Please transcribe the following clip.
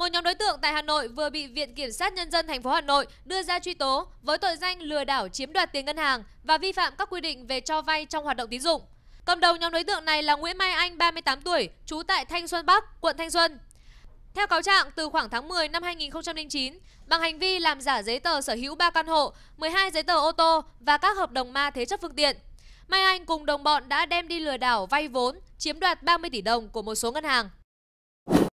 Một nhóm đối tượng tại Hà Nội vừa bị Viện Kiểm sát Nhân dân thành phố Hà Nội đưa ra truy tố với tội danh lừa đảo chiếm đoạt tiền ngân hàng và vi phạm các quy định về cho vay trong hoạt động tín dụng. Cầm đầu nhóm đối tượng này là Nguyễn Mai Anh, 38 tuổi, trú tại Thanh Xuân Bắc, quận Thanh Xuân. Theo cáo trạng, từ khoảng tháng 10 năm 2009, bằng hành vi làm giả giấy tờ sở hữu 3 căn hộ, 12 giấy tờ ô tô và các hợp đồng ma thế chấp phương tiện, Mai Anh cùng đồng bọn đã đem đi lừa đảo vay vốn, chiếm đoạt 30 tỷ đồng của một số ngân hàng.